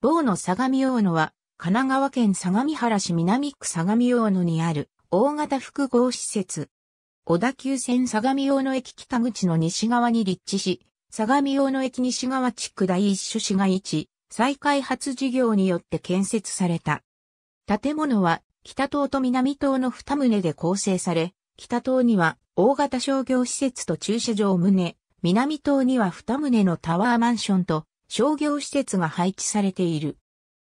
某の相模大野は、神奈川県相模原市南区相模大野にある大型複合施設。小田急線相模大野駅北口の西側に立地し、相模大野駅西側地区第一種市街地、再開発事業によって建設された。建物は北棟と南棟の二棟で構成され、北棟には大型商業施設と駐車場棟、南棟には二棟のタワーマンションと商業施設が配置されている。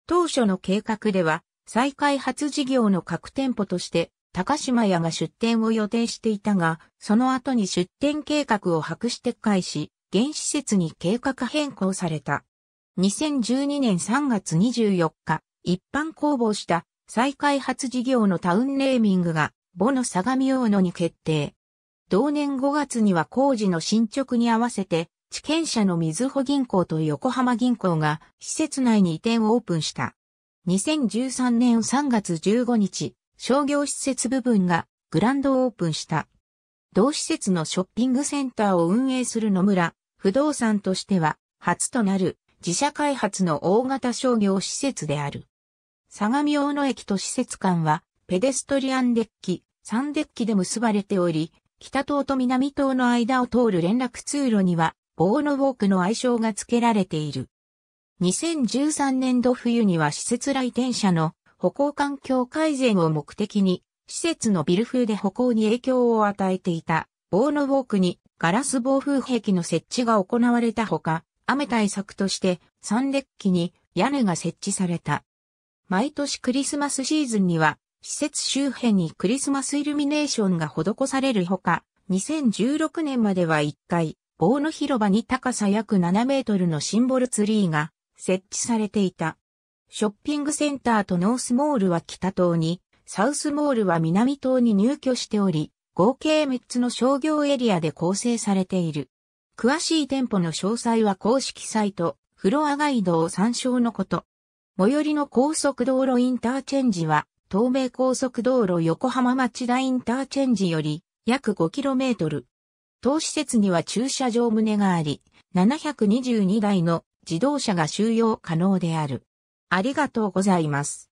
当初の計画では、再開発事業の各店舗として、高島屋が出店を予定していたが、その後に出店計画を白紙撤回し、現施設に計画変更された。2012年3月24日、一般公募した再開発事業のタウンネーミングが、ボの相模大野に決定。同年5月には工事の進捗に合わせて、地権者の水穂銀行と横浜銀行が施設内に移転をオープンした。2013年3月15日、商業施設部分がグランドオープンした。同施設のショッピングセンターを運営する野村、不動産としては初となる自社開発の大型商業施設である。相模大野駅と施設間はペデストリアンデッキ、3デッキで結ばれており、北棟と南棟の間を通る連絡通路にはボーノウォークの愛称が付けられている。2013年度冬には施設来店者の歩行環境改善を目的に、施設のビル風で歩行に影響を与えていた、ボーノウォークにガラス防風壁の設置が行われたほか、雨対策として三列機に屋根が設置された。毎年クリスマスシーズンには、施設周辺にクリスマスイルミネーションが施されるほか、2016年までは1回、棒の広場に高さ約7メートルのシンボルツリーが設置されていた。ショッピングセンターとノースモールは北東に、サウスモールは南東に入居しており、合計3つの商業エリアで構成されている。詳しい店舗の詳細は公式サイト、フロアガイドを参照のこと。最寄りの高速道路インターチェンジは、東名高速道路横浜町田インターチェンジより約 5km。当施設には駐車場棟があり、722台の自動車が収容可能である。ありがとうございます。